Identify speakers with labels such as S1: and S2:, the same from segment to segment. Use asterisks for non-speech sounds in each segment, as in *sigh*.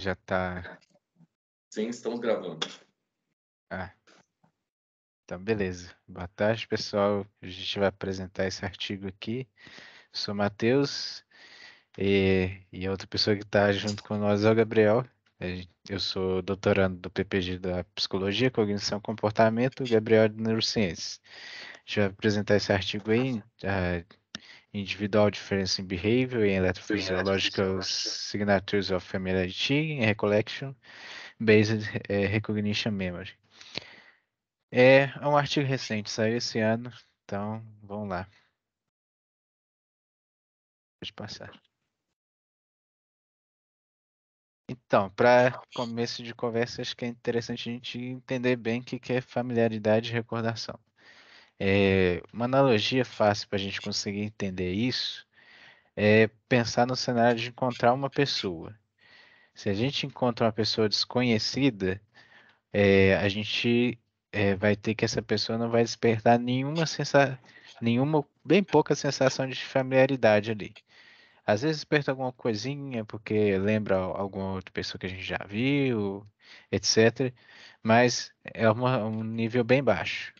S1: Já tá. Sim, estamos gravando.
S2: Ah. Então, beleza. Boa tarde, pessoal. A gente vai apresentar esse artigo aqui. Eu sou o Matheus e, e outra pessoa que está junto com nós é o Gabriel. Eu sou doutorando do PPG da Psicologia, Cognição e Comportamento, Gabriel de Neurociências. A gente vai apresentar esse artigo aí. Ah, Individual Difference in Behavior and Electrophysiological é, né? Signatures of Familiarity and Recollection Based é, Recognition Memory. É um artigo recente, saiu esse ano, então vamos lá. Deixa eu passar. Então, para começo de conversa, acho que é interessante a gente entender bem o que é familiaridade e recordação. É, uma analogia fácil para a gente conseguir entender isso é pensar no cenário de encontrar uma pessoa. Se a gente encontra uma pessoa desconhecida, é, a gente é, vai ter que essa pessoa não vai despertar nenhuma sensação, nenhuma, bem pouca sensação de familiaridade ali. Às vezes desperta alguma coisinha, porque lembra alguma outra pessoa que a gente já viu, etc. Mas é uma, um nível bem baixo.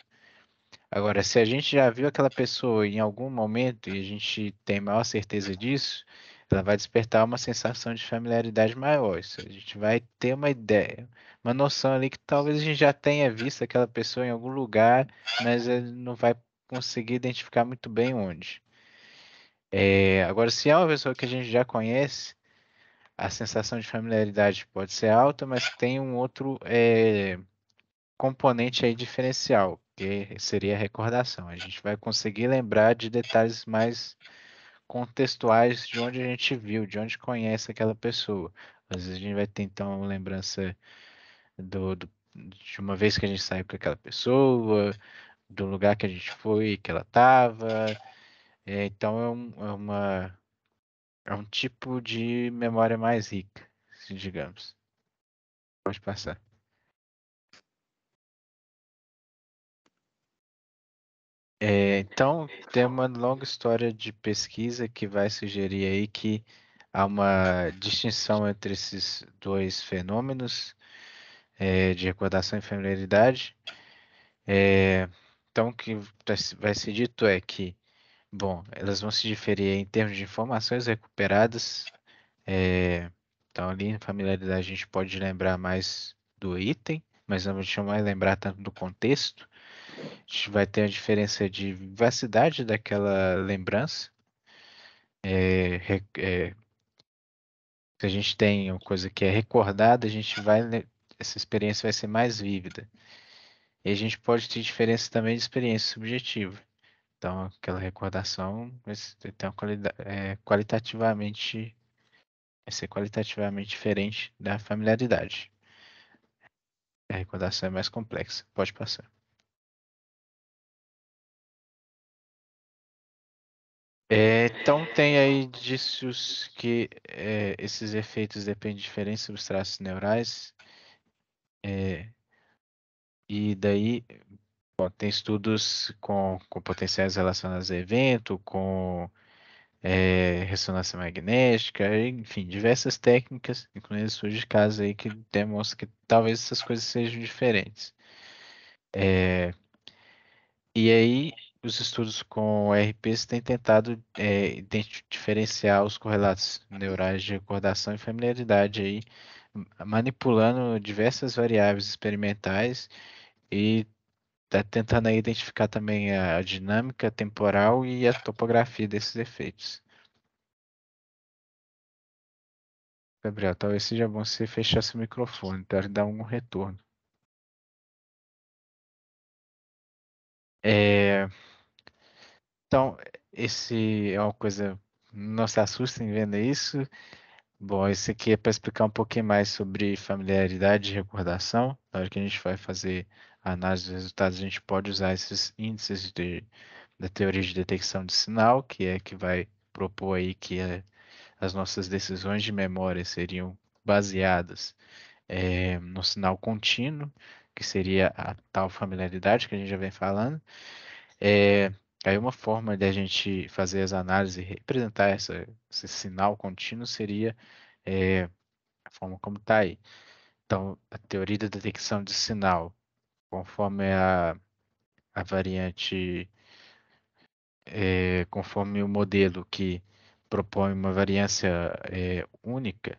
S2: Agora, se a gente já viu aquela pessoa em algum momento e a gente tem maior certeza disso, ela vai despertar uma sensação de familiaridade maior. Isso, a gente vai ter uma ideia, uma noção ali que talvez a gente já tenha visto aquela pessoa em algum lugar, mas não vai conseguir identificar muito bem onde. É, agora, se é uma pessoa que a gente já conhece, a sensação de familiaridade pode ser alta, mas tem um outro é, componente aí diferencial, que seria a recordação. A gente vai conseguir lembrar de detalhes mais contextuais de onde a gente viu, de onde conhece aquela pessoa. Às vezes a gente vai ter então lembrança do, do, de uma vez que a gente saiu com aquela pessoa, do lugar que a gente foi, que ela estava. É, então é, um, é, uma é um tipo de memória mais rica, digamos. Pode passar. É, então, tem uma longa história de pesquisa que vai sugerir aí que há uma distinção entre esses dois fenômenos é, de recordação e familiaridade. É, então, o que vai ser dito é que, bom, elas vão se diferir em termos de informações recuperadas. É, então, ali em familiaridade, a gente pode lembrar mais do item, mas não a gente vai lembrar tanto do contexto a gente vai ter a diferença de vivacidade daquela lembrança. É, é, se a gente tem uma coisa que é recordada, a gente vai essa experiência vai ser mais vívida. E a gente pode ter diferença também de experiência subjetiva. Então, aquela recordação vai ter uma qualidade, é, qualitativamente vai ser qualitativamente diferente da familiaridade. A recordação é mais complexa. Pode passar. É, então tem aí indícios que é, esses efeitos dependem de diferentes substratos neurais. É, e daí bom, tem estudos com, com potenciais relacionados a evento, com eh, ressonância magnética, enfim, diversas técnicas, incluindo estudos de caso aí que demonstram que talvez essas coisas sejam diferentes. e aí os estudos com RPs têm tentado é, diferenciar os correlatos neurais de recordação e familiaridade aí, manipulando diversas variáveis experimentais e tá tentando aí identificar também a dinâmica temporal e a topografia desses efeitos. Gabriel, talvez seja bom se fechasse o microfone, para dar um
S1: retorno. É...
S2: Então, esse é uma coisa. Não se assustem vendo isso. Bom, esse aqui é para explicar um pouquinho mais sobre familiaridade e recordação. Na hora que a gente vai fazer a análise dos resultados, a gente pode usar esses índices de, da teoria de detecção de sinal, que é que vai propor aí que a, eh, as nossas decisões de memória seriam baseadas é, eh, no sinal contínuo, que seria a tal familiaridade que a gente já vem falando. É, aí uma forma de a gente fazer as análises e representar essa, esse sinal contínuo seria é, a forma como está aí. Então, a teoria da detecção de sinal, conforme a, a variante, é, conforme o modelo que propõe uma variância é, única,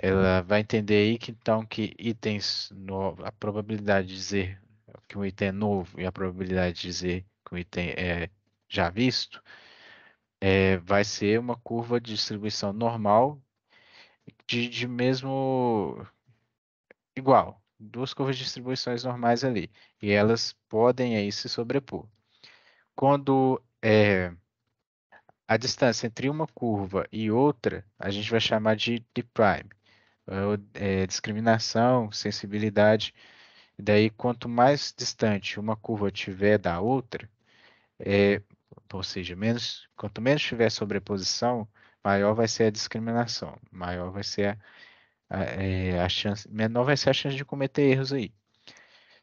S2: ela vai entender aí que então que itens, no, a probabilidade de dizer que um item é novo e a probabilidade de dizer que um item é já visto, é, vai ser uma curva de distribuição normal de, de mesmo igual, duas curvas de distribuições normais ali, e elas podem aí se sobrepor. Quando é, a distância entre uma curva e outra, a gente vai chamar de D' é, discriminação, sensibilidade. E daí, quanto mais distante uma curva tiver da outra, é, ou seja, menos, quanto menos tiver sobreposição, maior vai ser a discriminação, maior vai ser a, a, é, a chance, menor vai ser a chance de cometer erros aí.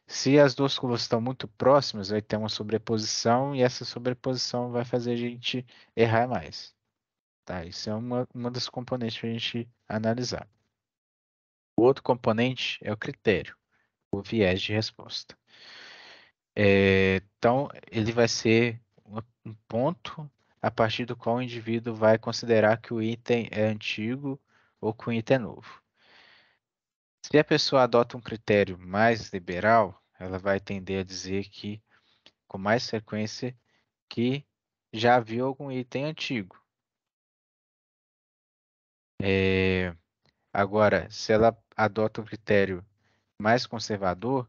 S2: Se as duas curvas estão muito próximas, vai ter uma sobreposição e essa sobreposição vai fazer a gente errar mais. Tá? Isso é uma, uma das componentes para a gente analisar. O outro componente é o critério, o viés de resposta. É, então, ele vai ser um ponto a partir do qual o indivíduo vai considerar que o item é antigo ou que o item é novo. Se a pessoa adota um critério mais liberal, ela vai tender a dizer que, com mais frequência, que já viu algum item antigo. É... Agora, se ela adota um critério mais conservador,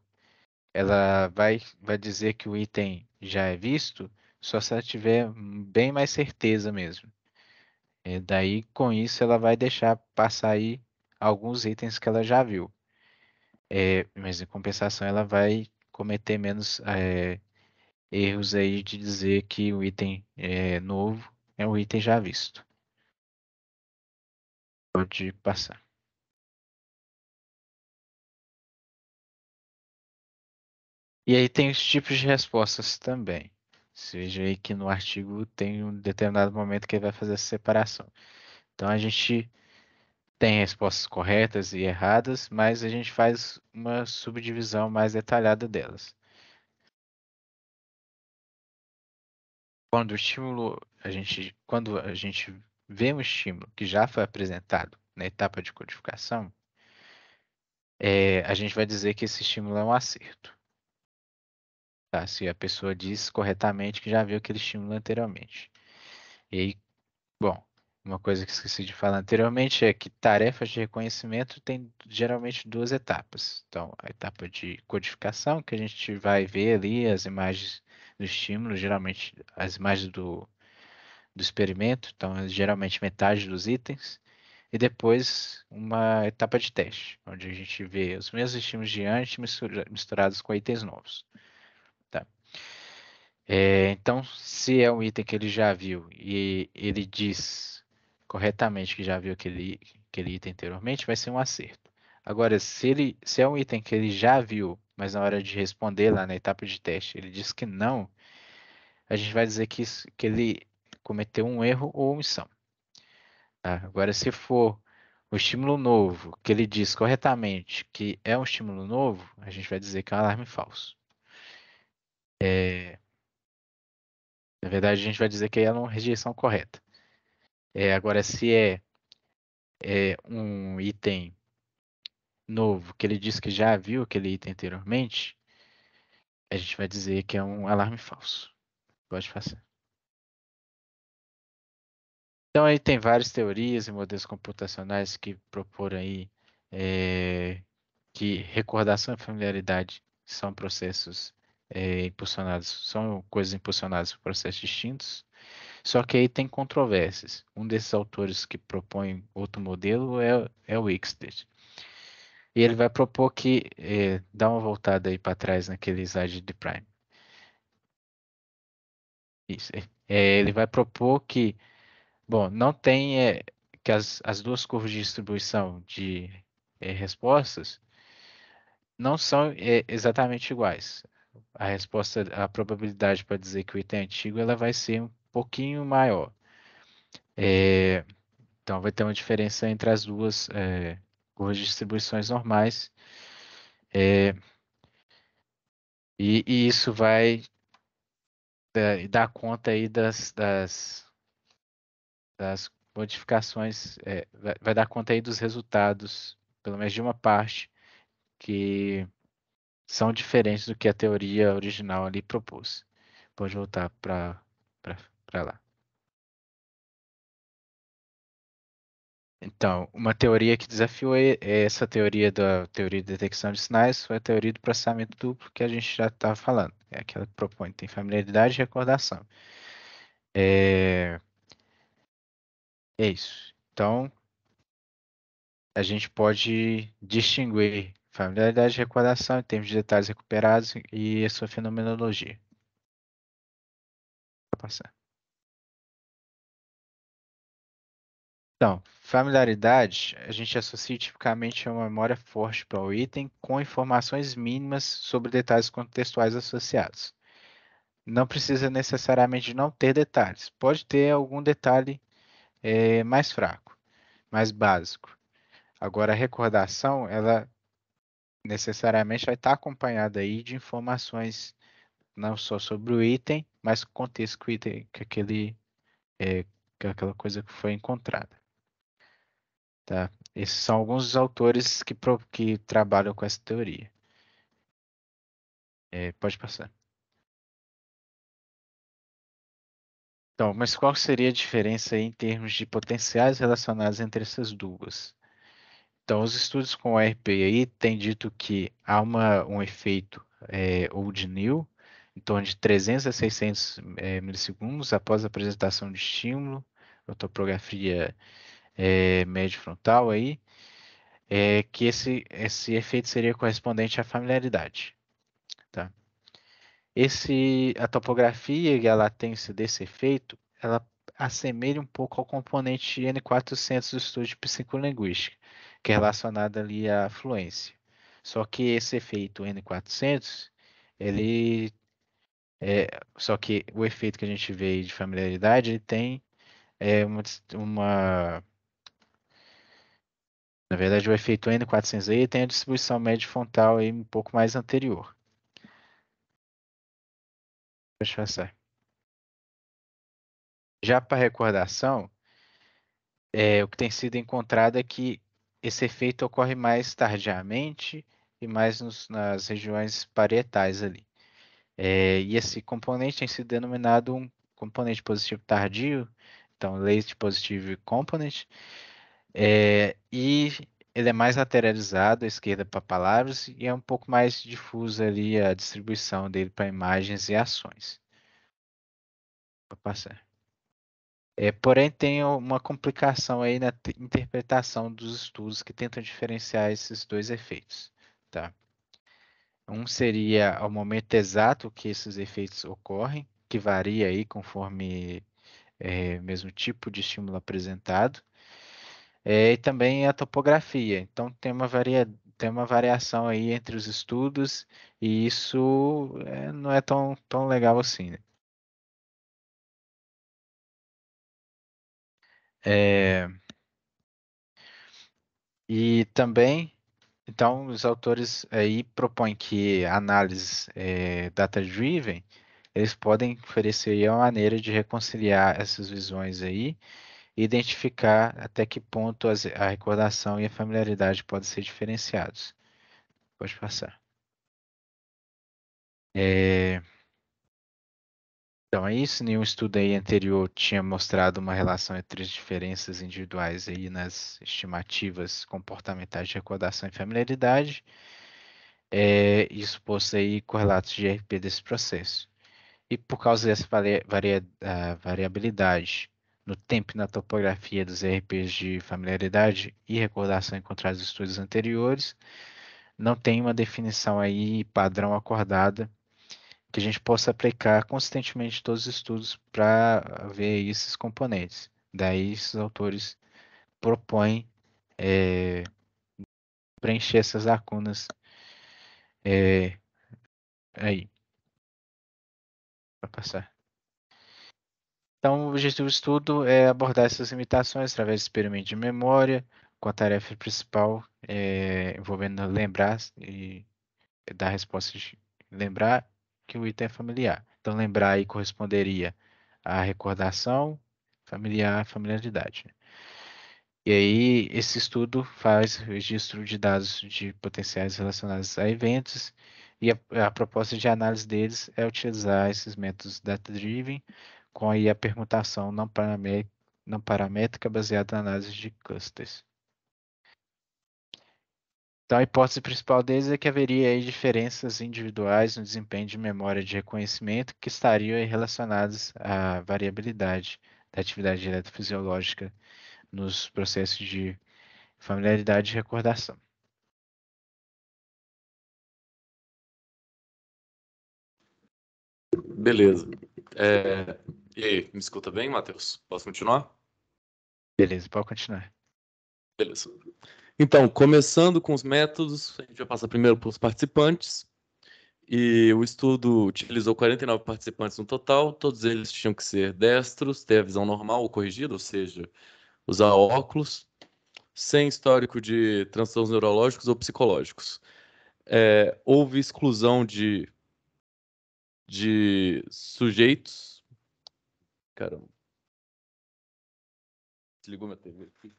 S2: ela vai, vai dizer que o item já é visto só se ela tiver bem mais certeza mesmo. E é, daí, com isso, ela vai deixar passar aí alguns itens que ela já viu. É, mas, em compensação, ela vai cometer menos é, erros aí de dizer que o item é novo é um item já visto.
S1: Pode passar.
S2: E aí tem os tipos de respostas também. Você veja aí que no artigo tem um determinado momento que ele vai fazer essa separação. Então a gente tem respostas corretas e erradas, mas a gente faz uma subdivisão mais detalhada delas. Quando o estímulo, a gente, quando a gente vê um estímulo que já foi apresentado na etapa de codificação, é, a gente vai dizer que esse estímulo é um acerto. Tá? Se a pessoa diz corretamente que já viu aquele estímulo anteriormente. E aí, bom, uma coisa que esqueci de falar anteriormente é que tarefas de reconhecimento tem geralmente duas etapas. Então, a etapa de codificação, que a gente vai ver ali as imagens do estímulo, geralmente as imagens do, do experimento, então é geralmente metade dos itens, e depois uma etapa de teste, onde a gente vê os mesmos estímulos de antes misturados com itens novos. É, então, se é um item que ele já viu e ele diz corretamente que já viu aquele, aquele item anteriormente, vai ser um acerto. Agora, se, ele, se é um item que ele já viu, mas na hora de responder lá na etapa de teste, ele diz que não, a gente vai dizer que, isso, que ele cometeu um erro ou omissão. Tá? Agora, se for o estímulo novo, que ele diz corretamente que é um estímulo novo, a gente vai dizer que é um alarme falso. É... Na verdade, a gente vai dizer que é uma rejeição correta. É, agora, se é, é um item novo que ele diz que já viu aquele item anteriormente, a gente vai dizer que é um alarme falso. Pode passar. Então aí tem várias teorias e modelos computacionais que propõem aí é, que recordação e familiaridade são processos é, são coisas impulsionadas por processos distintos. Só que aí tem controvérsias. Um desses autores que propõe outro modelo é, é o Ixted. E ele é. vai propor que, é, dá uma voltada aí para trás naquele slide de Prime. Isso. É, eh, ele é. vai propor que, bom, não tem é, que as, as duas curvas de distribuição de é, respostas não são exatamente iguais a resposta, a probabilidade para dizer que o item é antigo, ela vai ser um pouquinho maior. É, então, vai ter uma diferença entre as duas é, curvas de distribuições normais. É, e, e, isso vai dar, dar conta aí das, das, das modificações, é, vai, vai dar conta aí dos resultados, pelo menos de uma parte, que são diferentes do que a teoria original ali propôs. Pode voltar para lá. Então, uma teoria que desafiou é essa teoria da teoria de detecção de sinais foi a teoria do processamento duplo que a gente já estava tá falando. É aquela que propõe, tem familiaridade e recordação. É... é isso. Então, a gente pode distinguir familiaridade de recordação em termos de detalhes recuperados e sua fenomenologia. Vou passar. Então, familiaridade a gente associa tipicamente a uma memória forte para o item com informações mínimas sobre detalhes contextuais associados. Não precisa necessariamente não ter detalhes, pode ter algum detalhe é, mais fraco, mais básico. Agora, a recordação, ela necessariamente vai estar acompanhada aí de informações não só sobre o item, mas o contexto que, item, que aquele é, que aquela coisa que foi encontrada. Tá? Esses são alguns dos autores que, que trabalham com essa teoria. É, pode passar. Então, mas qual seria a diferença em termos de potenciais relacionados entre essas duas? Então, os estudos com o RP aí têm dito que há uma, um efeito é, old new em torno de 300 a 600 é, milissegundos após a apresentação de estímulo, autoprografia é, médio frontal aí, é, que esse, esse efeito seria correspondente à familiaridade. Tá? Esse, a topografia e a latência desse efeito, ela assemelha um pouco ao componente N400 do estudo de psicolinguística, que é relacionada ali à fluência. Só que esse efeito N400, ele é, só que o efeito que a gente vê de familiaridade, ele tem é, uma, uma na verdade, o efeito n 400 aí tem a distribuição média frontal aí um pouco mais anterior. Deixa eu passar. Já para recordação, é, o que tem sido encontrado é que esse efeito ocorre mais tardiamente e mais nos, nas regiões parietais ali. É, e esse componente tem sido denominado um componente positivo tardio, então late positive component, é, e ele é mais lateralizado à esquerda para palavras e é um pouco mais difusa ali a distribuição dele para imagens e ações. Vou passar. É, porém, tem uma complicação aí na interpretação dos estudos que tentam diferenciar esses dois efeitos. Tá? Um seria o momento exato que esses efeitos ocorrem, que varia aí conforme é, mesmo tipo de estímulo apresentado, é, e também a topografia. Então, tem uma, varia, tem uma variação aí entre os estudos, e isso é, não é tão, tão legal assim. Né?
S1: É...
S2: E também, então, os autores aí propõem que análises é, data-driven eles podem oferecer aí uma maneira de reconciliar essas visões aí e identificar até que ponto as, a recordação e a familiaridade podem ser diferenciados. Pode passar. É... Então, é isso. nenhum estudo aí anterior tinha mostrado uma relação entre as diferenças individuais aí nas estimativas comportamentais de recordação e familiaridade, é, isso posto aí correlatos de RP desse processo. E por causa dessa varia, variabilidade no tempo e na topografia dos RPs de familiaridade e recordação encontrados nos estudos anteriores, não tem uma definição aí padrão acordada que a gente possa aplicar consistentemente todos os estudos para ver esses componentes. Daí, esses autores propõem é, preencher essas lacunas é, aí. Para passar. Então, o objetivo do estudo é abordar essas limitações através de experimento de memória, com a tarefa principal é, envolvendo lembrar e dar resposta de lembrar que o item é familiar. Então, lembrar aí corresponderia à recordação familiar, familiaridade. E aí, esse estudo faz registro de dados de potenciais relacionados a eventos, e a, a proposta de análise deles é utilizar esses métodos data-driven com aí a permutação não paramétrica, não paramétrica baseada na análise de clusters. Então, a hipótese principal deles é que haveria aí diferenças individuais no desempenho de memória de reconhecimento que estariam relacionadas à variabilidade da atividade eletrofisiológica nos processos de familiaridade e recordação.
S1: Beleza. É... E aí, me escuta bem, Matheus? Posso continuar? Beleza, pode continuar.
S3: Beleza. Então, começando com os métodos, a gente vai passar primeiro pelos participantes. E o estudo utilizou 49 participantes no total, todos eles tinham que ser destros, ter a visão normal ou corrigida, ou seja, usar óculos, sem histórico de transtornos neurológicos ou psicológicos. É, houve exclusão de, de sujeitos.
S1: Caramba. Desligou minha TV aqui.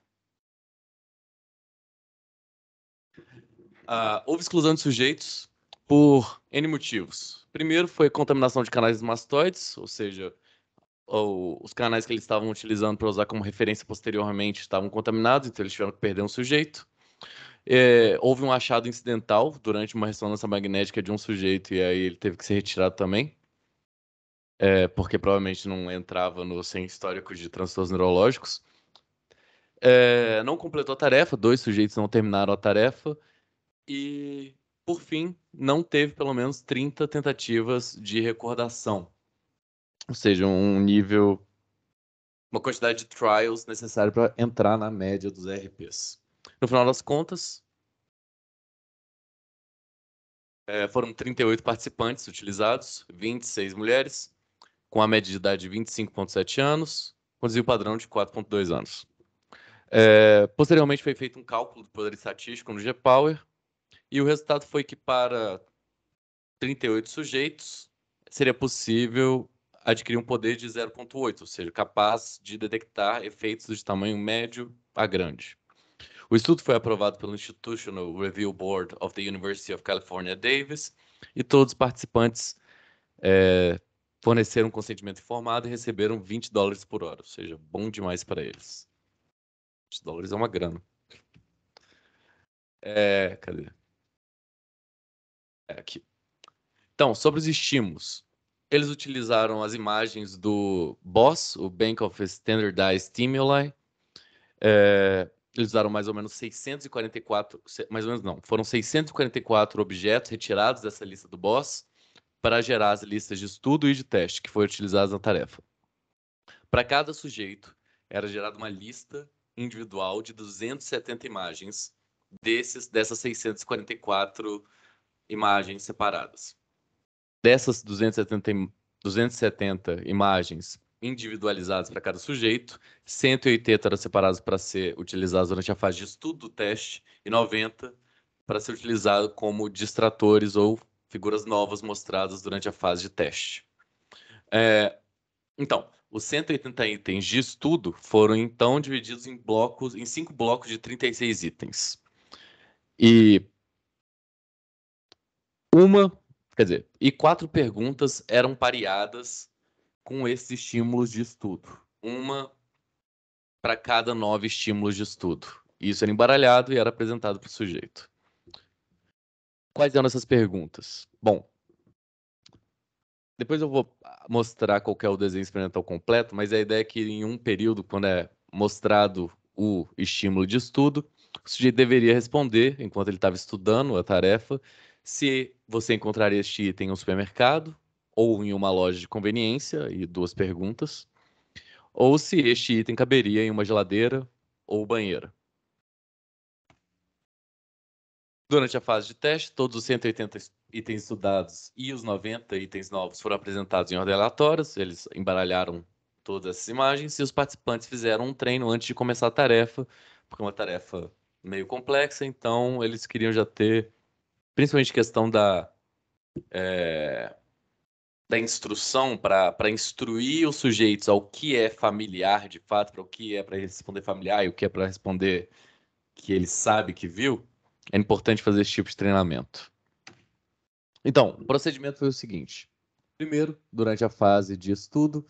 S1: Uh, houve exclusão de
S3: sujeitos por N motivos. Primeiro foi contaminação de canais mastoides, ou seja, ou, os canais que eles estavam utilizando para usar como referência posteriormente estavam contaminados, então eles tiveram que perder um sujeito. É, houve um achado incidental durante uma ressonância magnética de um sujeito e aí ele teve que ser retirado também, é, porque provavelmente não entrava no sem histórico de transtornos neurológicos. É, não completou a tarefa, dois sujeitos não terminaram a tarefa. E, por fim, não teve pelo menos 30 tentativas de recordação. Ou seja, um nível, uma quantidade de trials necessária para entrar na média dos RPs. No final das contas, é, foram 38 participantes utilizados, 26 mulheres, com a média de idade de 25,7 anos, com desvio padrão de 4,2 anos. É, posteriormente foi feito um cálculo do poder estatístico no G-Power, e o resultado foi que para 38 sujeitos seria possível adquirir um poder de 0.8, ou seja, capaz de detectar efeitos de tamanho médio a grande. O estudo foi aprovado pelo Institutional Review Board of the University of California, Davis, e todos os participantes é, forneceram consentimento informado e receberam 20 dólares por hora, ou seja, bom demais para eles. 20 dólares é uma grana. É, cadê? aqui. Então, sobre os estímulos. Eles utilizaram as imagens do BOSS, o Bank of Standardized Stimuli. É, eles usaram mais ou menos 644, mais ou menos não, foram 644 objetos retirados dessa lista do BOSS para gerar as listas de estudo e de teste que foram utilizadas na tarefa. Para cada sujeito, era gerada uma lista individual de 270 imagens desses, dessas 644 imagens separadas. Dessas 270, 270 imagens individualizadas para cada sujeito, 180 eram separadas para ser utilizadas durante a fase de estudo do teste e 90 para ser utilizado como distratores ou figuras novas mostradas durante a fase de teste. É, então, os 180 itens de estudo foram então divididos em blocos, em cinco blocos de 36 itens. E uma, quer dizer, e quatro perguntas eram pareadas com esses estímulos de estudo. Uma para cada nove estímulos de estudo. Isso era embaralhado e era apresentado para o sujeito. Quais eram essas perguntas? Bom, depois eu vou mostrar qual é o desenho experimental completo, mas a ideia é que em um período, quando é mostrado o estímulo de estudo, o sujeito deveria responder, enquanto ele estava estudando a tarefa, se você encontraria este item em um supermercado ou em uma loja de conveniência, e duas perguntas, ou se este item caberia em uma geladeira ou banheira. Durante a fase de teste, todos os 180 itens estudados e os 90 itens novos foram apresentados em ordem aleatória, eles embaralharam todas essas imagens e os participantes fizeram um treino antes de começar a tarefa, porque é uma tarefa meio complexa, então eles queriam já ter principalmente questão da, é, da instrução para instruir os sujeitos ao que é familiar de fato, para o que é para responder familiar e o que é para responder que ele sabe que viu, é importante fazer esse tipo de treinamento. Então, o procedimento foi o seguinte: primeiro, durante a fase de estudo,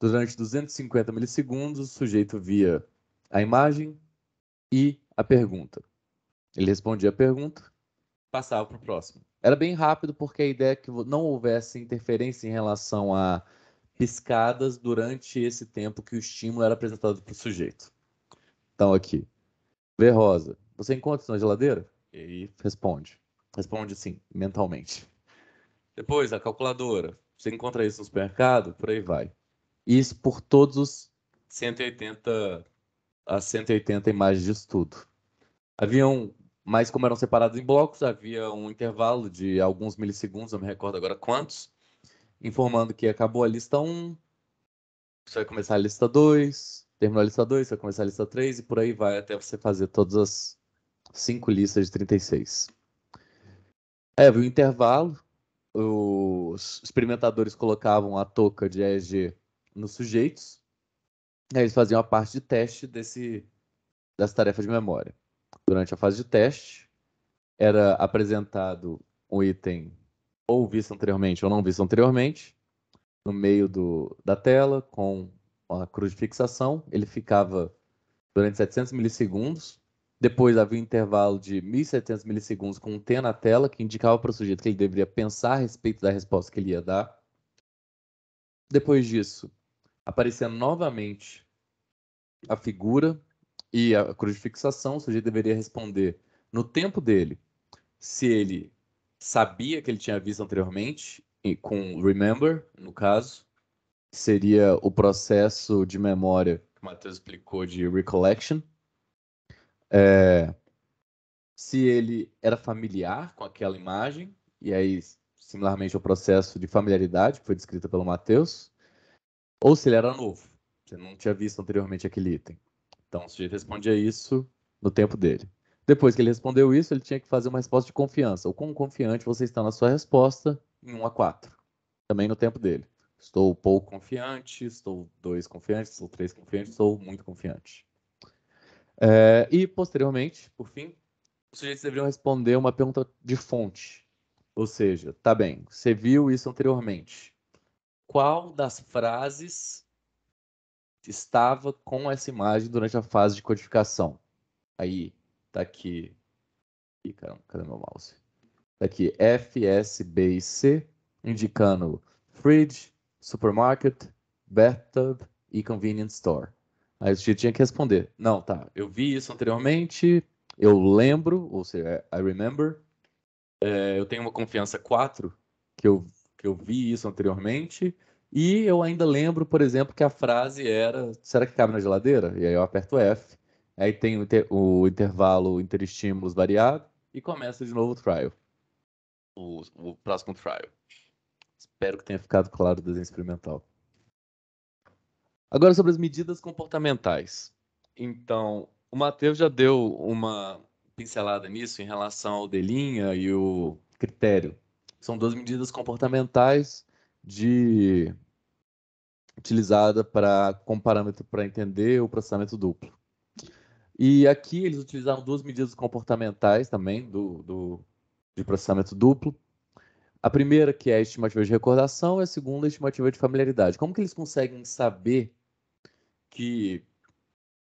S3: durante 250 milissegundos, o sujeito via a imagem e a pergunta. Ele respondia a pergunta passava para o próximo. Era bem rápido porque a ideia é que não houvesse interferência em relação a piscadas durante esse tempo que o estímulo era apresentado para o sujeito. Então aqui, ver rosa. Você encontra isso na geladeira? E responde. Responde sim, mentalmente. Depois, a calculadora. Você encontra isso no supermercado? Por aí vai. Isso por todos os 180 a 180 imagens de estudo. Haviam mas como eram separados em blocos, havia um intervalo de alguns milissegundos, não me recordo agora quantos, informando que acabou a lista 1, você vai começar a lista 2, terminou a lista 2, você vai começar a lista 3 e por aí vai até você fazer todas as cinco listas de 36. É, Havia um intervalo, os experimentadores colocavam a touca de EEG nos sujeitos, e aí eles faziam a parte de teste desse, dessa tarefa de memória durante a fase de teste, era apresentado um item ou visto anteriormente ou não visto anteriormente, no meio do, da tela, com uma cruz de fixação. Ele ficava durante 700 milissegundos. Depois havia um intervalo de 1.700 milissegundos com um T na tela, que indicava para o sujeito que ele deveria pensar a respeito da resposta que ele ia dar. Depois disso, aparecia novamente a figura e a crucifixação, o sujeito deveria responder no tempo dele, se ele sabia que ele tinha visto anteriormente, com remember, no caso, seria o processo de memória que o Matheus explicou de recollection. É, se ele era familiar com aquela imagem, e aí, similarmente ao processo de familiaridade que foi descrito pelo Matheus, ou se ele era novo, se não tinha visto anteriormente aquele item. Então o sujeito respondia isso no tempo dele. Depois que ele respondeu isso, ele tinha que fazer uma resposta de confiança. O quão confiante você está na sua resposta em 1 a 4. Também no tempo dele. Estou pouco confiante, estou dois confiante, estou três confiante, estou muito confiante. É, e posteriormente, por fim, os sujeitos deveriam responder uma pergunta de fonte. Ou seja, tá bem, você viu isso anteriormente. Qual das frases estava com essa imagem durante a fase de codificação. Aí, tá aqui. Ih, caramba, cadê meu mouse? Tá aqui F S B C, indicando fridge, supermarket, bathtub e convenience store. Aí gente tinha que responder. Não, tá, eu vi isso anteriormente, eu lembro, ou seja, I remember. É, eu tenho uma confiança 4, que eu, que eu vi isso anteriormente. E eu ainda lembro, por exemplo, que a frase era: será que cabe na geladeira? E aí eu aperto F. Aí tem o, inter o intervalo interestímulos variado e começa de novo o trial. O, o próximo trial. Espero que tenha ficado claro o desenho experimental. Agora sobre as medidas comportamentais. Então, o Matheus já deu uma pincelada nisso em relação ao Delinha e o critério. São duas medidas comportamentais de utilizada para como parâmetro para entender o processamento duplo. E aqui eles utilizaram duas medidas comportamentais também do, do, de processamento duplo. A primeira, que é a estimativa de recordação, e a segunda, a estimativa de familiaridade. Como que eles conseguem saber que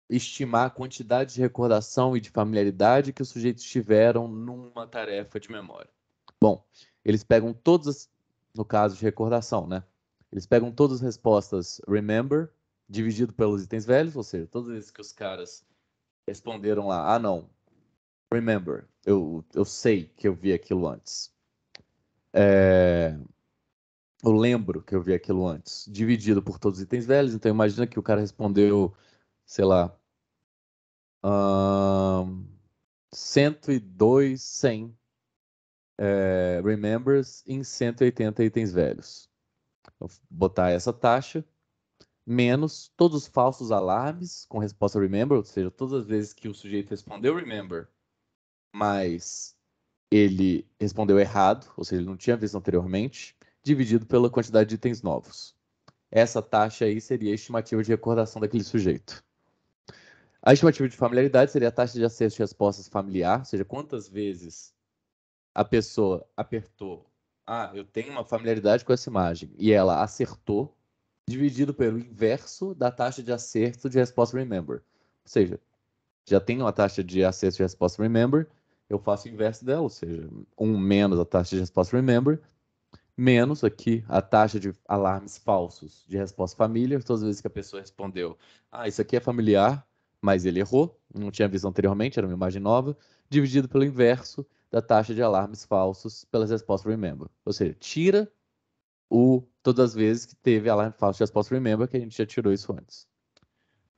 S3: estimar a quantidade de recordação e de familiaridade que os sujeitos tiveram numa tarefa de memória? Bom, eles pegam todas, as, no caso de recordação, né? Eles pegam todas as respostas Remember, dividido pelos itens velhos, ou seja, todas vezes que os caras responderam lá, ah não, Remember, eu, eu sei que eu vi aquilo antes. É... Eu lembro que eu vi aquilo antes, dividido por todos os itens velhos, então imagina que o cara respondeu, sei lá, um, 102, 100 é, remembers em 180 itens velhos botar essa taxa menos todos os falsos alarmes com resposta remember, ou seja, todas as vezes que o sujeito respondeu remember, mas ele respondeu errado, ou seja, ele não tinha visto anteriormente, dividido pela quantidade de itens novos. Essa taxa aí seria a estimativa de recordação daquele sujeito. A estimativa de familiaridade seria a taxa de acesso de respostas familiar, ou seja, quantas vezes a pessoa apertou ah, eu tenho uma familiaridade com essa imagem, e ela acertou, dividido pelo inverso da taxa de acerto de resposta remember. Ou seja, já tenho uma taxa de acerto de resposta remember, eu faço o inverso dela, ou seja, 1 um menos a taxa de resposta remember, menos aqui a taxa de alarmes falsos de resposta familiar, todas as vezes que a pessoa respondeu, ah, isso aqui é familiar, mas ele errou, não tinha visão anteriormente, era uma imagem nova, dividido pelo inverso da taxa de alarmes falsos pelas respostas remember. Ou seja, tira o todas as vezes que teve alarme falso de resposta remember, que a gente já tirou isso antes.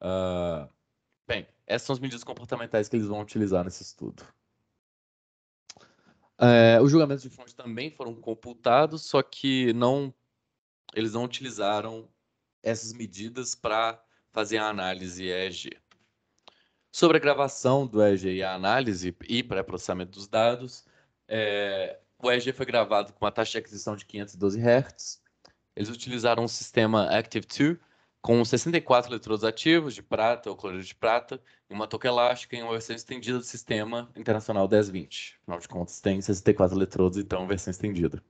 S3: Uh, bem, essas são as medidas comportamentais que eles vão utilizar nesse estudo. É, os julgamentos de fonte também foram computados, só que não eles não utilizaram essas medidas para fazer a análise EEG sobre a gravação do EG e a análise e pré-processamento dos dados. É, o EG foi gravado com uma taxa de aquisição de 512 Hz. Eles utilizaram um sistema Active2 com 64 eletrodos ativos de prata ou cloreto de prata e uma toca elástica em uma versão estendida do sistema internacional 1020. Afinal de contas, tem 64 eletrodos, então versão estendida.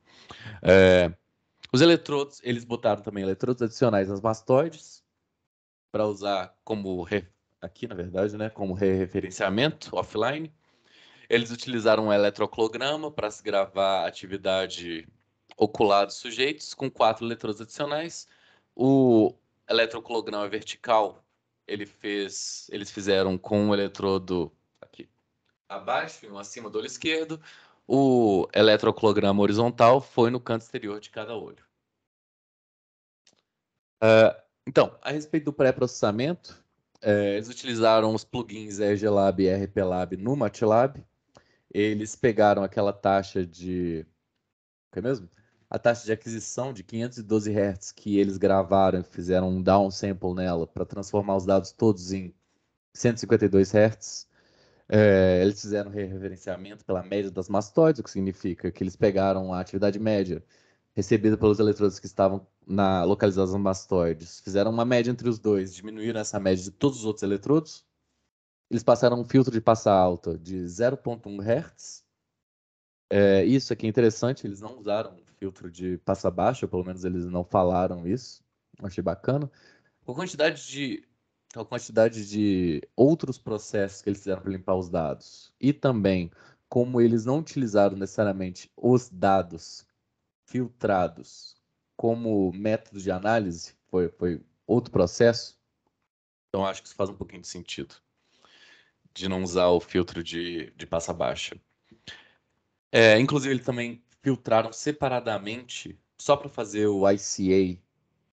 S3: É, os eletrodos, eles botaram também eletrodos adicionais nas mastoides para usar como aqui, na verdade, né, como referenciamento offline. Eles utilizaram um eletroclograma para se gravar a atividade ocular dos sujeitos, com quatro eletrodos adicionais. O eletroclograma vertical ele fez, eles fizeram com um eletrodo aqui abaixo e um acima do olho esquerdo. O eletroclograma horizontal foi no canto exterior de cada olho. Uh, então, a respeito do pré-processamento, é, eles utilizaram os plugins EGLab e RPLab no MATLAB. Eles pegaram aquela taxa de. O que é mesmo? A taxa de aquisição de 512 Hz que eles gravaram, fizeram um downsample nela para transformar os dados todos em 152 Hz. É, eles fizeram reverenciamento pela média das mastoides, o que significa que eles pegaram a atividade média recebida pelos eletrodos que estavam na localizados no mastoides, fizeram uma média entre os dois, diminuíram essa média de todos os outros eletrodos. Eles passaram um filtro de passa alta de 0.1 Hz. É, isso aqui é interessante, eles não usaram filtro de passa baixa, pelo menos eles não falaram isso. Achei bacana. Com a quantidade de a quantidade de outros processos que eles fizeram para limpar os dados e também como eles não utilizaram necessariamente os dados filtrados como método de análise, foi, foi outro processo, então acho que isso faz um pouquinho de sentido de não usar o filtro de, de passa baixa. É, inclusive, eles também filtraram separadamente, só para fazer o ICA,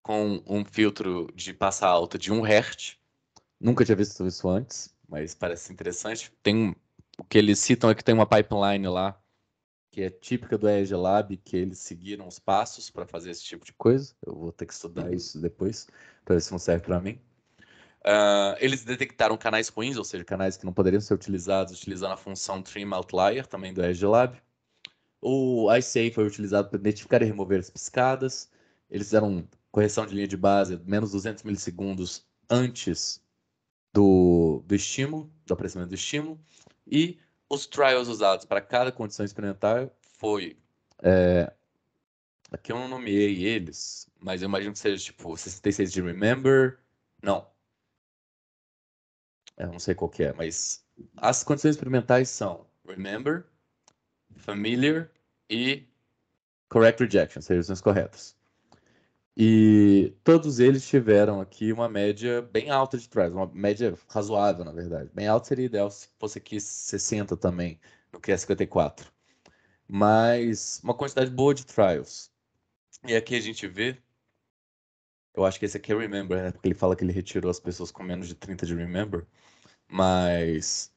S3: com um filtro de passa alta de 1 Hz. Nunca tinha visto isso antes, mas parece interessante. Tem o que eles citam é que tem uma pipeline lá que é típica do Edge Lab, que eles seguiram os passos para fazer esse tipo de coisa. Eu vou ter que estudar uhum. isso depois, para ver se não serve para mim. Uh, eles detectaram canais ruins, ou seja, canais que não poderiam ser utilizados, utilizando a função Trim Outlier, também do Edge Lab. O ICA foi utilizado para identificar e remover as piscadas. Eles fizeram correção de linha de base menos 200 milissegundos antes do, do estímulo, do aparecimento do estímulo. E os trials usados para cada condição experimental foi. É, aqui eu não nomeei eles, mas eu imagino que seja tipo 66 de Remember. Não. Eu não sei qual que é, mas as condições experimentais são Remember, Familiar e Correct Rejection, seleções corretas. E todos eles tiveram aqui uma média bem alta de trials uma média razoável, na verdade. Bem alta seria ideal se fosse aqui 60 também, no que é 54. Mas uma quantidade boa de trials. E aqui a gente vê. Eu acho que esse aqui é Remember, né? Porque ele fala que ele retirou as pessoas com menos de 30 de Remember. Mas.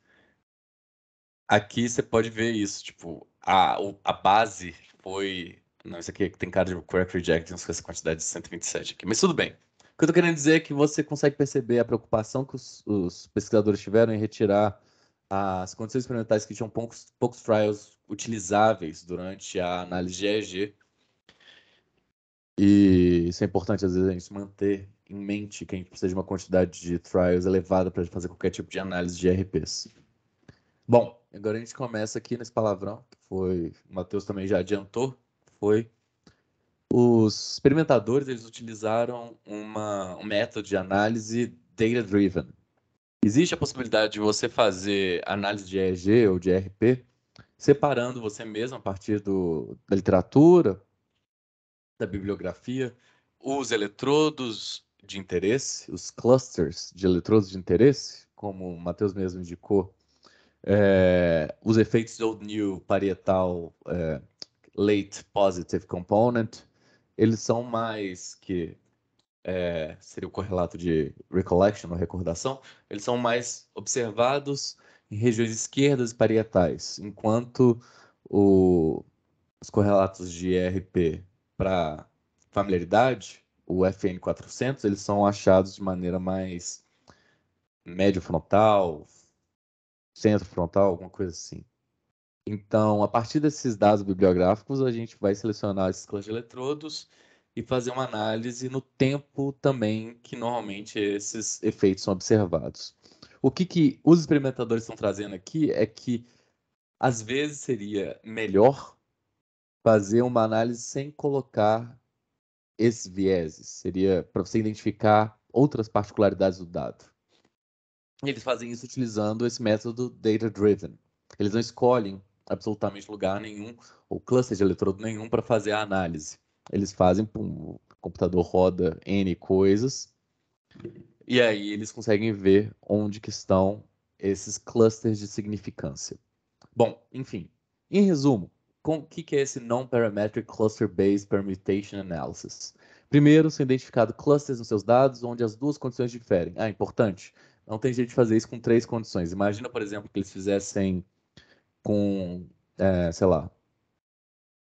S3: Aqui você pode ver isso, tipo, a, a base foi não, isso aqui é tem cara de Quirk Rejections com essa quantidade de 127 aqui. Mas tudo bem. O que eu tô querendo dizer é que você consegue perceber a preocupação que os, os pesquisadores tiveram em retirar as condições experimentais que tinham poucos, poucos trials utilizáveis durante a análise EEG. E isso é importante, às vezes, a gente manter em mente que a gente precisa de uma quantidade de trials elevada para fazer qualquer tipo de análise de RPs. Bom, agora a gente começa aqui nesse palavrão, que foi o Matheus também já adiantou, foi os experimentadores eles utilizaram uma, um método de análise data-driven. Existe a possibilidade de você fazer análise de EEG ou de RP separando você mesmo a partir do, da literatura, da bibliografia, os eletrodos de interesse, os clusters de eletrodos de interesse, como o Matheus mesmo indicou, é, os efeitos old new parietal é, late positive component, eles são mais que é, seria o correlato de recollection ou recordação, eles são mais observados em regiões esquerdas e parietais, enquanto o, os correlatos de ERP para familiaridade, o FN400, eles são achados de maneira mais médio frontal, centro frontal, alguma coisa assim. Então, a partir desses dados bibliográficos, a gente vai selecionar esses clãs de eletrodos e fazer uma análise no tempo também que normalmente esses efeitos são observados. O que, que os experimentadores estão trazendo aqui é que às vezes seria melhor fazer uma análise sem colocar esses vieses, seria para você identificar outras particularidades do dado. Eles fazem isso utilizando esse método data driven. Eles não escolhem absolutamente lugar nenhum, ou cluster de eletrodo nenhum, para fazer a análise. Eles fazem, pum, o computador roda N coisas, e aí eles conseguem ver onde que estão esses clusters de significância. Bom, enfim, em resumo, o que, que é esse Non-Parametric Cluster-Based Permutation Analysis? Primeiro, são identificados clusters nos seus dados onde as duas condições diferem. Ah, importante, não tem jeito de fazer isso com três condições. Imagina, por exemplo, que eles fizessem com, é, sei lá,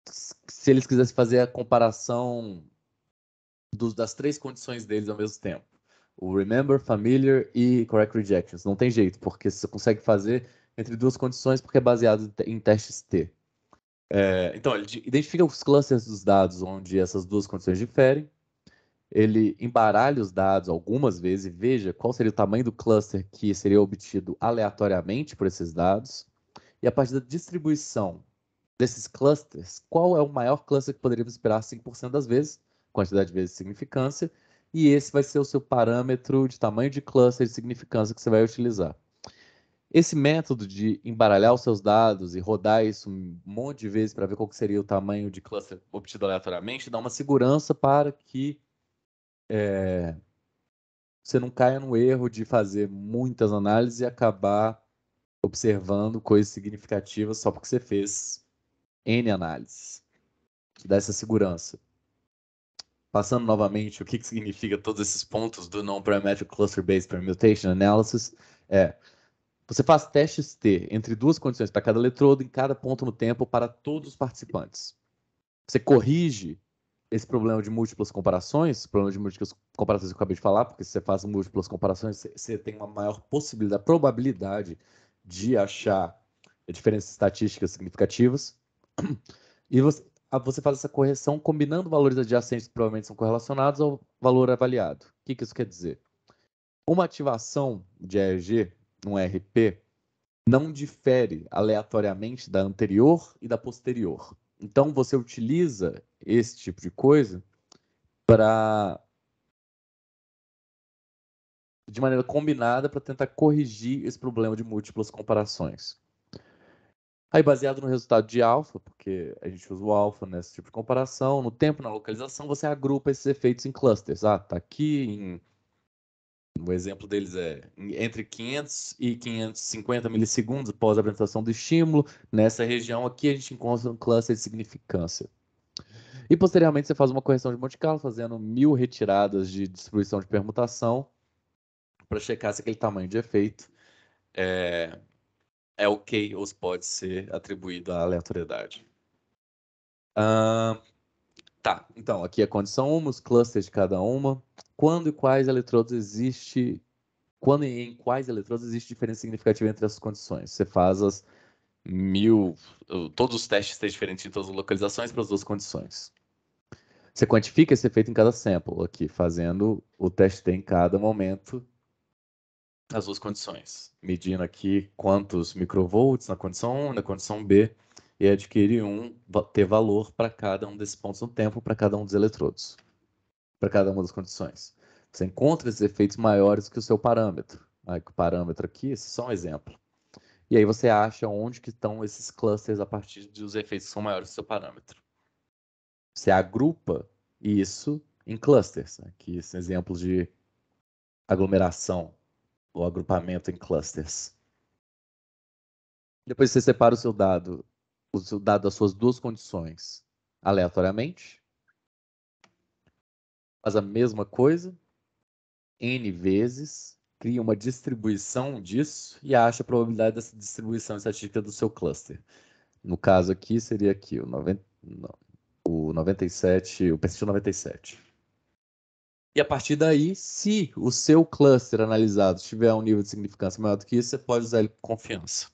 S3: se eles quisessem fazer a comparação dos, das três condições deles ao mesmo tempo. O remember, familiar e correct rejections. Não tem jeito, porque você consegue fazer entre duas condições porque é baseado em testes T. É, então, ele identifica os clusters dos dados onde essas duas condições diferem. Ele embaralha os dados algumas vezes e veja qual seria o tamanho do cluster que seria obtido aleatoriamente por esses dados. E a partir da distribuição desses clusters, qual é o maior cluster que poderíamos esperar 5% das vezes, quantidade de vezes de significância, e esse vai ser o seu parâmetro de tamanho de cluster de significância que você vai utilizar. Esse método de embaralhar os seus dados e rodar isso um monte de vezes para ver qual seria o tamanho de cluster obtido aleatoriamente dá uma segurança para que é, você não caia no erro de fazer muitas análises e acabar observando coisas significativas só porque você fez N análises. Te dá essa segurança. Passando novamente, o que, que significa todos esses pontos do Non-Parametric Cluster-Based Permutation Analysis é você faz testes T entre duas condições para cada eletrodo em cada ponto no tempo para todos os participantes. Você corrige esse problema de múltiplas comparações, problema de múltiplas comparações que eu acabei de falar, porque se você faz múltiplas comparações, você tem uma maior possibilidade, probabilidade de achar diferenças estatísticas significativas. E você, você faz essa correção combinando valores adjacentes que provavelmente são correlacionados ao valor avaliado. O que, que isso quer dizer? Uma ativação de ERG, um RP, não difere aleatoriamente da anterior e da posterior. Então, você utiliza esse tipo de coisa para de maneira combinada para tentar corrigir esse problema de múltiplas comparações. Aí, baseado no resultado de alfa, porque a gente usa o alfa nesse tipo de comparação, no tempo, na localização, você agrupa esses efeitos em clusters. Ah, tá aqui em. O exemplo deles é entre 500 e 550 milissegundos após a apresentação do estímulo. Nessa região aqui, a gente encontra um cluster de significância. E posteriormente, você faz uma correção de Monte Carlo, fazendo mil retiradas de distribuição de permutação para checar se aquele tamanho de efeito é, é ok ou se pode ser atribuído à aleatoriedade. Uh, tá, então aqui é a condição 1, os clusters de cada uma. Quando e quais eletrodos existe. Quando e em quais eletrodos existe diferença significativa entre as condições? Você faz as mil. Todos os testes têm diferentes em todas as localizações para as duas condições. Você quantifica esse efeito em cada sample aqui, fazendo o teste em cada momento as duas condições, medindo aqui quantos microvolts na condição 1 na condição B, e adquirir um, ter valor para cada um desses pontos no tempo, para cada um dos eletrodos, para cada uma das condições. Você encontra esses efeitos maiores que o seu parâmetro. O parâmetro aqui, esse é só um exemplo. E aí você acha onde que estão esses clusters a partir dos efeitos que são maiores do seu parâmetro. Você agrupa isso em clusters. Aqui né? são exemplos de aglomeração o agrupamento em clusters. Depois você separa o seu dado, o seu dado das suas duas condições aleatoriamente. Faz a mesma coisa, n vezes, cria uma distribuição disso e acha a probabilidade dessa distribuição estatística do seu cluster. No caso aqui, seria aqui o, 90, o 97, o perfil 97. E a partir daí, se o seu cluster analisado tiver um nível de significância maior do que isso, você pode usar ele com confiança.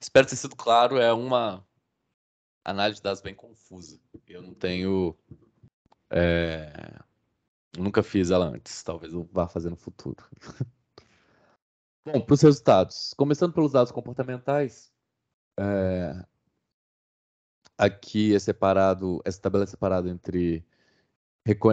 S3: Espero ter sido claro, é uma análise de dados bem confusa. Eu não tenho. É... Nunca fiz ela antes, talvez eu vá fazer no futuro. *laughs* Bom, para os resultados. Começando pelos dados comportamentais, é... aqui é separado, essa tabela é separada entre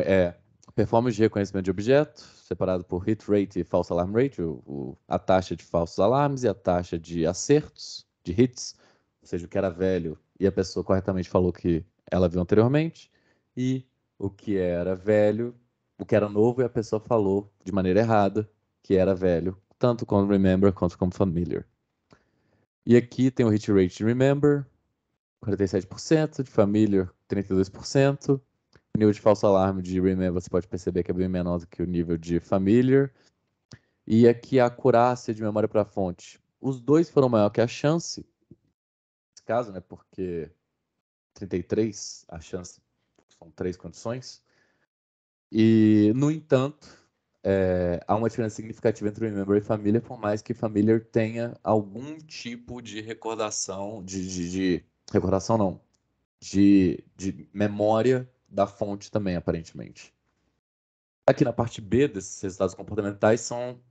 S3: é, performance de reconhecimento de objeto, separado por hit rate e false alarm rate, o, o, a taxa de falsos alarmes e a taxa de acertos, de hits, ou seja, o que era velho e a pessoa corretamente falou que ela viu anteriormente, e o que era velho, o que era novo e a pessoa falou de maneira errada que era velho, tanto como remember quanto como familiar. E aqui tem o hit rate de remember, 47%, de familiar, 32%, o nível de falso alarme de Remember você pode perceber que é bem menor do que o nível de Familiar. E aqui a acurácia de memória para fonte. Os dois foram maior que a chance. Nesse caso, né? Porque 33, a chance são três condições. E, no entanto, é, há uma diferença significativa entre Remember e Família, por mais que Família tenha algum tipo de recordação, de, de, de recordação não, de, de memória da fonte também, aparentemente. Aqui na parte B desses resultados comportamentais são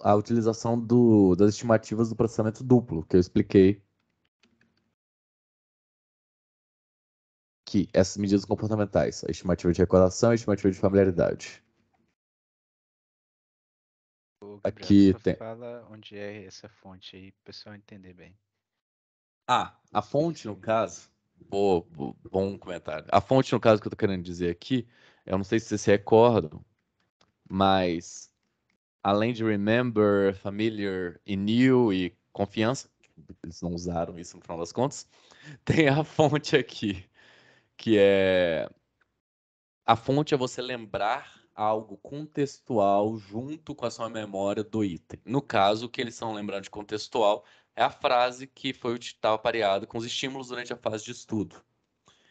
S3: a utilização do, das estimativas do processamento duplo, que eu expliquei. Que essas medidas comportamentais, a estimativa de recordação e a estimativa de familiaridade. Gabriel, Aqui tem.
S2: Fala onde é essa fonte aí, o pessoal entender bem.
S3: Ah, a fonte, no caso, Boa, bom comentário. A fonte, no caso, que eu tô querendo dizer aqui, eu não sei se vocês se recordam, mas além de Remember, Familiar e New e Confiança, eles não usaram isso no final das contas, *laughs* tem a fonte aqui, que é... A fonte é você lembrar algo contextual junto com a sua memória do item. No caso, o que eles estão lembrando de contextual é a frase que foi estava pareado com os estímulos durante a fase de estudo.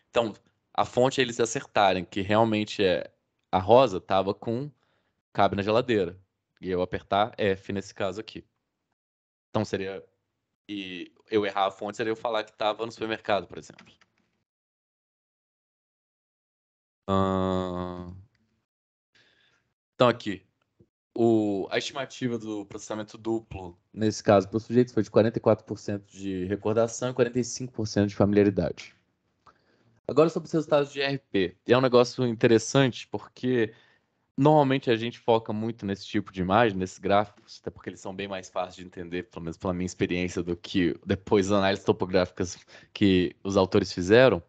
S3: Então, a fonte é eles acertarem que realmente é a rosa estava com cabe na geladeira e eu apertar F nesse caso aqui. Então seria e eu errar a fonte seria eu falar que estava no supermercado, por exemplo. Então aqui o, a estimativa do processamento duplo, nesse caso, para o sujeito foi de 44% de recordação e 45% de familiaridade. Agora sobre os resultados de RP. E é um negócio interessante porque normalmente a gente foca muito nesse tipo de imagem, nesses gráficos, até porque eles são bem mais fáceis de entender, pelo menos pela minha experiência, do que depois as análises topográficas que os autores fizeram.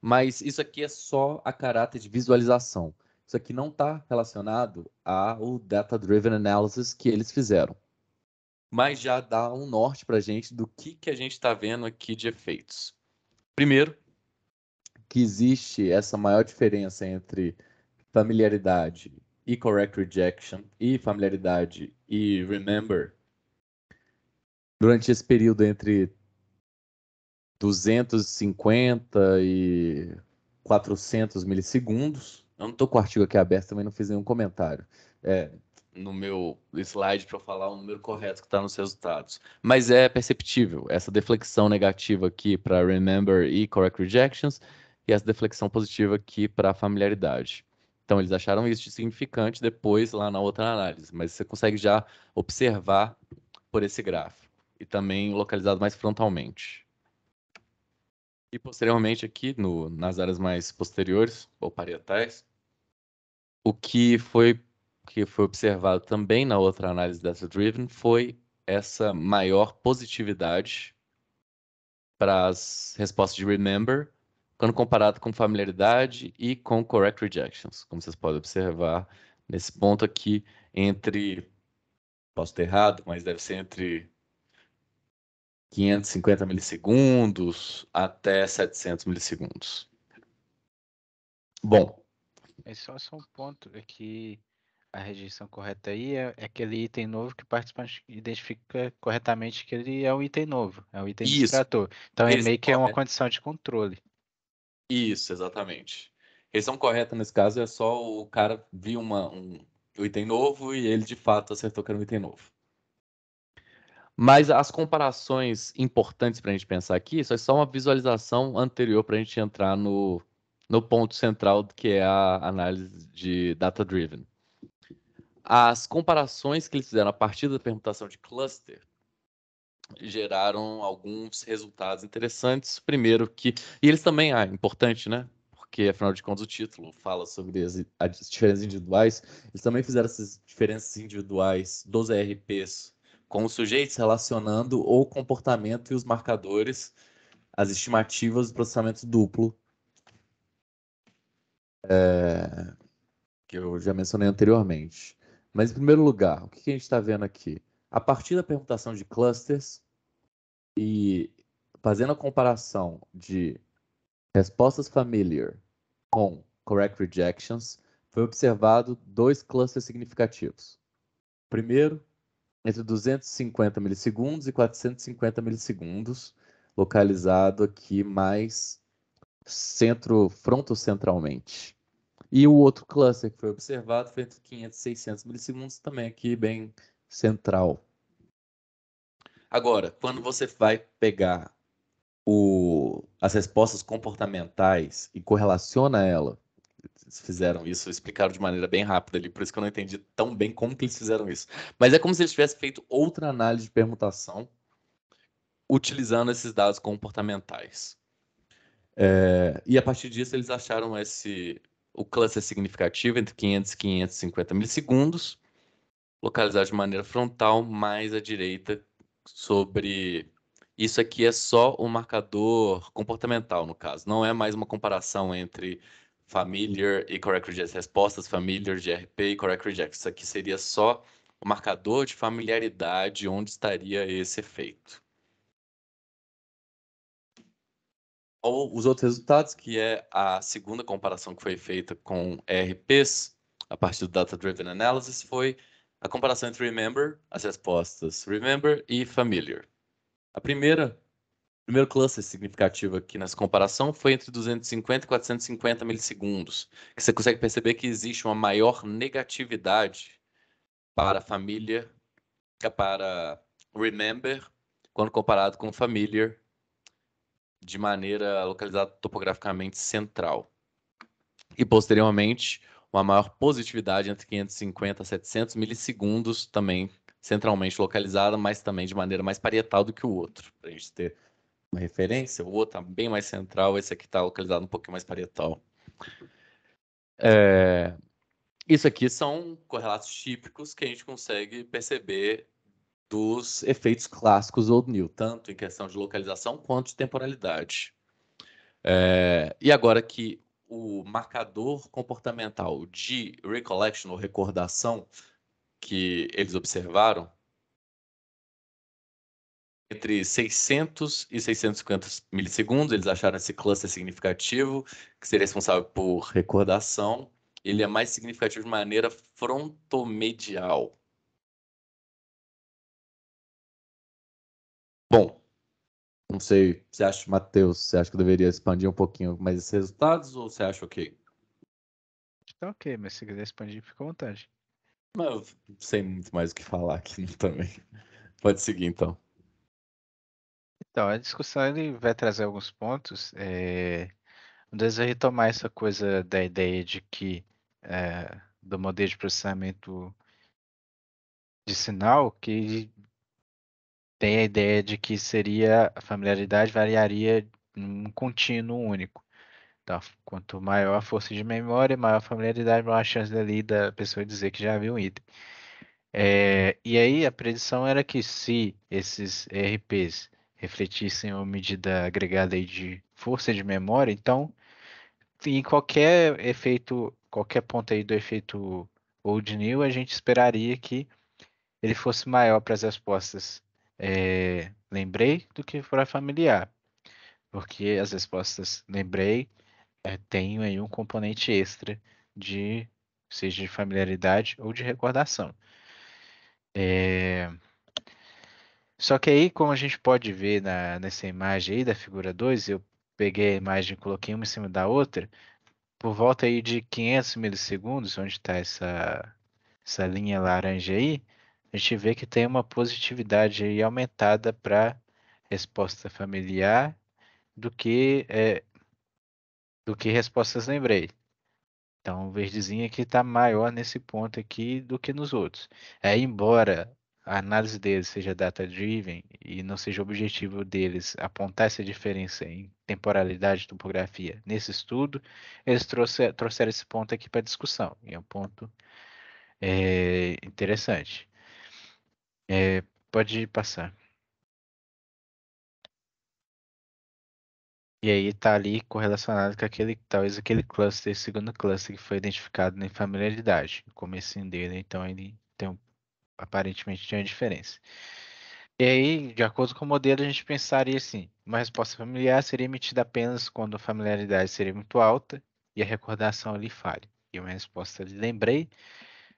S3: Mas isso aqui é só a caráter de visualização. Isso aqui não está relacionado ao Data Driven Analysis que eles fizeram. Mas já dá um norte para a gente do que, que a gente está vendo aqui de efeitos. Primeiro, que existe essa maior diferença entre familiaridade e correct rejection e familiaridade e remember durante esse período entre 250 e 400 milissegundos eu não estou com o artigo aqui aberto, também não fiz nenhum comentário. É, no meu slide para falar o número correto que está nos resultados. Mas é perceptível essa deflexão negativa aqui para Remember e Correct Rejections e essa deflexão positiva aqui para familiaridade. Então, eles acharam isso de significante depois lá na outra análise, mas você consegue já observar por esse gráfico e também localizado mais frontalmente. E posteriormente aqui, no, nas áreas mais posteriores ou parietais, o que foi que foi observado também na outra análise dessa Driven foi essa maior positividade para as respostas de Remember quando comparado com familiaridade e com Correct Rejections, como vocês podem observar nesse ponto aqui entre posso ter errado, mas deve ser entre 550 milissegundos até 700 milissegundos. Bom,
S2: é só, um ponto, é que a rejeição correta aí é, é aquele item novo que o participante identifica corretamente que ele é um item novo, é um item Isso. tratou. Então é ele meio que é uma condição de controle. Isso,
S3: exatamente. Rejeição correta nesse caso é só o cara viu uma, um, um item novo e ele de fato acertou que era um item novo. Mas as comparações importantes para a gente pensar aqui, isso é só uma visualização anterior para a gente entrar no, no ponto central que é a análise de data driven. As comparações que eles fizeram a partir da permutação de cluster geraram alguns resultados interessantes. Primeiro que e eles também ah, importante, né? Porque afinal de contas o título fala sobre as, as diferenças individuais. Eles também fizeram essas diferenças individuais dos ERPs com os sujeitos relacionando o comportamento e os marcadores, as estimativas do processamento duplo é, que eu já mencionei anteriormente. Mas, em primeiro lugar, o que a gente está vendo aqui? A partir da permutação de clusters e fazendo a comparação de respostas familiar com correct rejections, foi observado dois clusters significativos. Primeiro, entre 250 milissegundos e 450 milissegundos, localizado aqui mais centro frontocentralmente. E o outro cluster que foi observado foi entre 500 e 600 milissegundos, também aqui bem central. Agora, quando você vai pegar o, as respostas comportamentais e correlaciona ela, eles fizeram isso, explicaram de maneira bem rápida ali, por isso que eu não entendi tão bem como que eles fizeram isso. Mas é como se eles tivessem feito outra análise de permutação utilizando esses dados comportamentais. É, e a partir disso eles acharam esse o cluster significativo entre 500 e 550 milissegundos, localizado de maneira frontal mais à direita sobre isso aqui é só o um marcador comportamental, no caso. Não é mais uma comparação entre familiar e correct reject, respostas familiar de RP e correct reject. Isso aqui seria só o marcador de familiaridade onde estaria esse efeito. os outros resultados, que é a segunda comparação que foi feita com ERPs, a partir do Data Driven Analysis, foi a comparação entre Remember, as respostas Remember e Familiar. A primeira, o primeiro cluster significativo aqui nessa comparação foi entre 250 e 450 milissegundos, que você consegue perceber que existe uma maior negatividade para familiar para Remember, quando comparado com Familiar de maneira localizada topograficamente central. E posteriormente, uma maior positividade entre 550 a 700 milissegundos, também centralmente localizada, mas também de maneira mais parietal do que o outro, para a gente ter uma referência. O outro está bem mais central, esse aqui está localizado um pouquinho mais parietal. É... Isso aqui são correlatos típicos que a gente consegue perceber dos efeitos clássicos old new, tanto em questão de localização quanto de temporalidade. É, e agora que o marcador comportamental de recollection ou recordação que eles observaram entre 600 e 650 milissegundos, eles acharam esse cluster significativo, que seria responsável por recordação. Ele é mais significativo de maneira frontomedial, bom. Não sei, você acha, Matheus, você acha que eu deveria expandir um pouquinho mais esses
S2: resultados ou você acha ok? Tá ok, mas se quiser expandir, fica à vontade.
S3: Mas eu sei muito mais o que falar aqui *laughs* também. Pode seguir então.
S2: Então, a discussão ele vai trazer alguns pontos. É... Um deles é retomar essa coisa da ideia de que é, do modelo de processamento de sinal que tem a ideia de que seria a familiaridade variaria num contínuo único. Então, quanto maior a força de memória, maior a familiaridade, maior a chance ali da pessoa dizer que já viu um item. É, e aí a predição era que se esses RPs refletissem uma medida agregada aí de força de memória, então em qualquer efeito, qualquer ponto aí do efeito old new, a gente esperaria que ele fosse maior para as respostas é, lembrei do que para familiar. Porque as respostas lembrei é, eh, têm aí um componente extra de seja de familiaridade ou de recordação. É... Só que aí, como a gente pode ver na, nessa imagem aí da figura 2, eu peguei a imagem e coloquei uma em cima da outra, por volta aí de 500 milissegundos, onde está essa, essa linha laranja aí, a gente vê que tem uma positividade aí aumentada para resposta familiar do que é, do que respostas lembrei. Então, o verdezinho aqui está maior nesse ponto aqui do que nos outros. É, embora a análise deles seja data-driven e não seja o objetivo deles apontar essa diferença em temporalidade e topografia nesse estudo, eles trouxeram esse ponto aqui para discussão. E é um ponto é, interessante. É, pode passar. E aí está ali correlacionado com aquele, talvez aquele cluster, segundo cluster que foi identificado em familiaridade. O comecinho dele, então ele tem um, aparentemente tinha uma diferença. E aí, de acordo com o modelo, a gente pensaria assim, uma resposta familiar seria emitida apenas quando a familiaridade seria muito alta e a recordação ali falha. E uma resposta de lembrei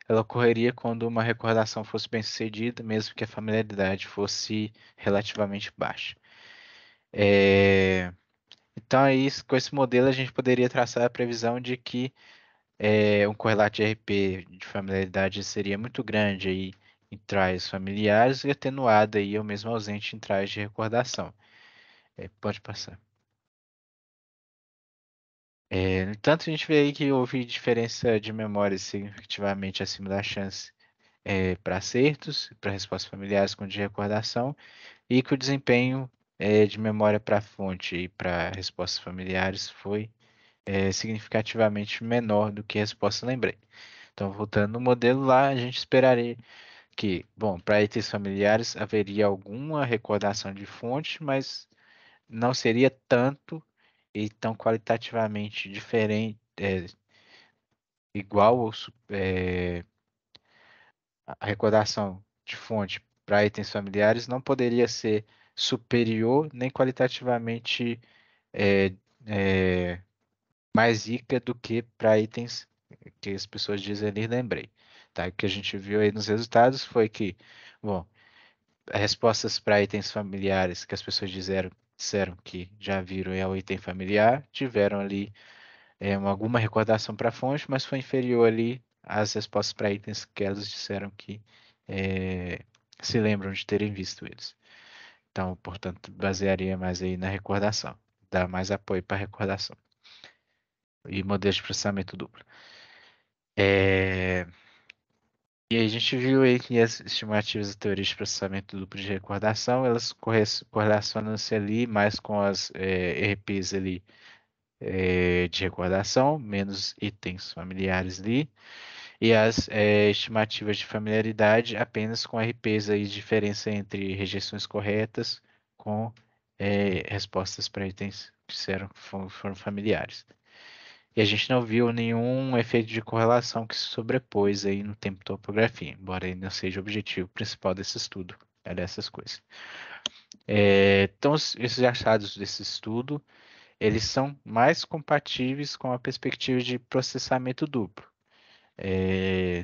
S2: ela ocorreria quando uma recordação fosse bem sucedida, mesmo que a familiaridade fosse relativamente baixa. É... Então, aí, com esse modelo, a gente poderia traçar a previsão de que é, um correlato de RP de familiaridade seria muito grande aí em trajes familiares e atenuado aí, ou mesmo ausente em trajes de recordação. É, pode passar. É, no tanto a gente vê aí que houve diferença de memória significativamente acima da chance é, para acertos, para respostas familiares com de recordação, e que o desempenho é, de memória para fonte e para respostas familiares foi é, significativamente menor do que a resposta lembrei. Então, voltando no modelo lá, a gente esperaria que, bom, para itens familiares haveria alguma recordação de fonte, mas não seria tanto e tão qualitativamente diferente, é, igual ou é, a recordação de fonte para itens familiares não poderia ser superior nem qualitativamente é, é, mais rica do que para itens que as pessoas dizem ali, lembrei. Tá? O que a gente viu aí nos resultados foi que, bom, respostas para itens familiares que as pessoas disseram disseram que já viram é o item familiar, tiveram ali é, alguma recordação para a fonte, mas foi inferior ali às respostas para itens que elas disseram que é, se lembram de terem visto eles. Então, portanto, basearia mais aí na recordação, dá mais apoio para a recordação. E modelo de processamento duplo. É... E a gente viu aí que as estimativas de teorias de processamento duplo de recordação, elas correlacionam-se ali mais com as é, eh, RPs ali é, de recordação, menos itens familiares ali, e as é, estimativas de familiaridade apenas com RPs aí, diferença entre rejeições corretas com respostas para itens que, foram familiares. E a gente não viu nenhum efeito de correlação que se sobrepôs aí no tempo de topografia, embora ele não seja o objetivo principal desse estudo, é dessas coisas. É, então, esses achados desse estudo, eles são mais compatíveis com a perspectiva de processamento duplo. É,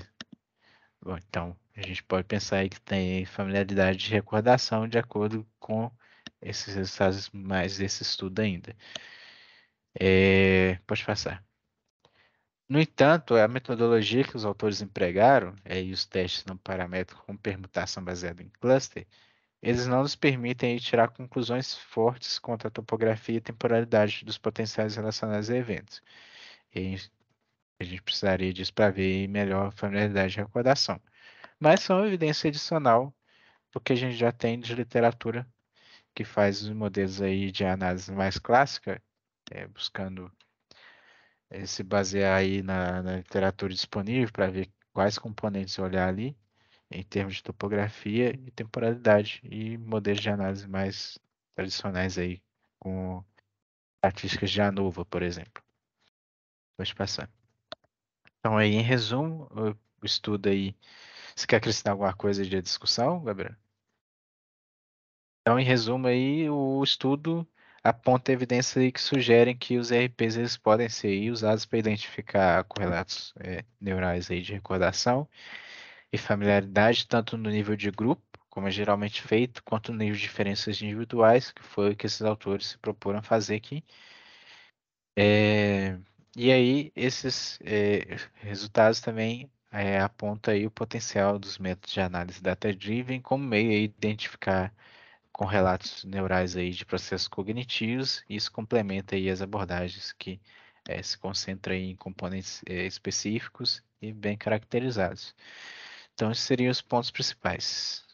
S2: bom, então, a gente pode pensar que tem familiaridade de recordação de acordo com esses resultados mais desse estudo ainda. É, pode passar. No entanto, a metodologia que os autores empregaram, é, e os testes no parâmetro com permutação baseada em cluster, eles não nos permitem tirar conclusões fortes quanto à topografia e temporalidade dos potenciais relacionados a eventos. E a gente precisaria disso para ver melhor a familiaridade de recordação. Mas são evidência adicional do que a gente já tem de literatura que faz os modelos aí de análise mais clássica é, buscando é, se basear aí na, na literatura disponível para ver quais componentes olhar ali em termos de topografia e temporalidade e modelos de análise mais tradicionais aí com estatísticas de ANUVA, por exemplo. Vou te passar. Então aí, em resumo, o estudo aí. Você quer acrescentar alguma coisa de discussão, Gabriel? Então, em resumo aí, o estudo aponta evidências que sugerem que os ERPs eles podem ser usados para identificar correlatos é, neurais aí de recordação e familiaridade, tanto no nível de grupo, como é geralmente feito, quanto no nível de diferenças individuais, que foi o que esses autores se proporam fazer aqui. É, e aí, esses é, resultados também é, apontam aí o potencial dos métodos de análise data-driven como meio de identificar com relatos neurais aí de processos cognitivos, e isso complementa aí as abordagens que é, se concentram em componentes é, específicos e bem caracterizados. Então, esses seriam os pontos principais.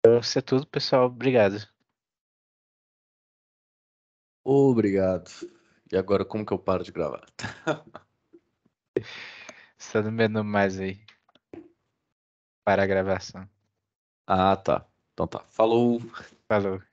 S2: Então, isso é tudo, pessoal. Obrigado.
S1: Obrigado. E agora, como
S2: que eu paro de gravar? Está *laughs* no menu mais aí. Para a gravação. Ah, tá. Então tá. Falou.
S1: Falou.